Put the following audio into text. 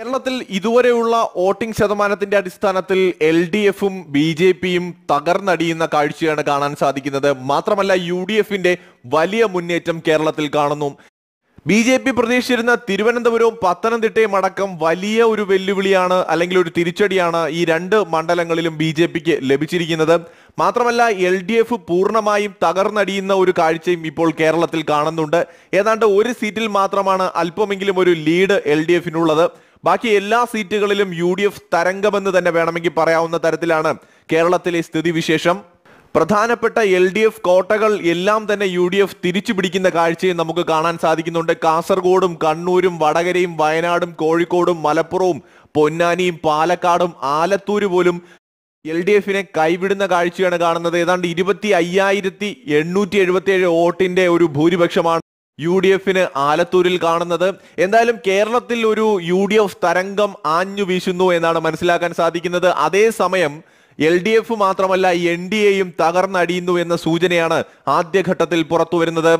കേരളത്തിൽ ഇതുവരെയുള്ള വോട്ടിംഗ് ശതമാനത്തിന്റെ അടിസ്ഥാനത്തിൽ എൽ ഡി എഫും ബി ജെ പിയും തകർന്നടിയുന്ന കാഴ്ചയാണ് കാണാൻ സാധിക്കുന്നത് മാത്രമല്ല യു ഡി എഫിന്റെ വലിയ മുന്നേറ്റം കേരളത്തിൽ കാണുന്നു ബി ജെ പി പ്രതീക്ഷിച്ചിരുന്ന തിരുവനന്തപുരവും പത്തനംതിട്ടയും അടക്കം വലിയ ഒരു വെല്ലുവിളിയാണ് അല്ലെങ്കിൽ ഒരു തിരിച്ചടിയാണ് ഈ രണ്ട് മണ്ഡലങ്ങളിലും ബി ജെ പിക്ക് ലഭിച്ചിരിക്കുന്നത് മാത്രമല്ല എൽ ഡി എഫ് പൂർണ്ണമായും തകർന്നടിയുന്ന ഒരു കാഴ്ചയും ഇപ്പോൾ കേരളത്തിൽ കാണുന്നുണ്ട് ഏതാണ്ട് ഒരു സീറ്റിൽ മാത്രമാണ് അല്പമെങ്കിലും ഒരു ലീഡ് എൽ ഡി എഫിനുള്ളത് ബാക്കി എല്ലാ സീറ്റുകളിലും യു ഡി എഫ് തരംഗമെന്ന് തന്നെ വേണമെങ്കിൽ പറയാവുന്ന തരത്തിലാണ് കേരളത്തിലെ സ്ഥിതിവിശേഷം പ്രധാനപ്പെട്ട എൽ ഡി എഫ് കോട്ടകൾ എല്ലാം തന്നെ യു ഡി എഫ് തിരിച്ചു പിടിക്കുന്ന കാഴ്ചയും നമുക്ക് കാണാൻ സാധിക്കുന്നുണ്ട് കാസർഗോഡും കണ്ണൂരും വടകരയും വയനാടും കോഴിക്കോടും മലപ്പുറവും പൊന്നാനിയും പാലക്കാടും ആലത്തൂര് പോലും എൽ ഡി എഫിനെ കൈവിടുന്ന കാഴ്ചയാണ് കാണുന്നത് ഏതാണ്ട് ഇരുപത്തി അയ്യായിരത്തി എണ്ണൂറ്റി എഴുപത്തി ഏഴ് വോട്ടിന്റെ ഒരു ഭൂരിപക്ഷമാണ് യു ഡി എഫിന് ആലത്തൂരിൽ കാണുന്നത് എന്തായാലും കേരളത്തിൽ ഒരു യു ഡി എഫ് തരംഗം ആഞ്ഞു വീശുന്നു എന്നാണ് മനസ്സിലാക്കാൻ സാധിക്കുന്നത് അതേസമയം എൽ ഡി എഫ് മാത്രമല്ല എൻ ഡി എയും തകർന്നടിയുന്നു എന്ന സൂചനയാണ് ആദ്യഘട്ടത്തിൽ വരുന്നത്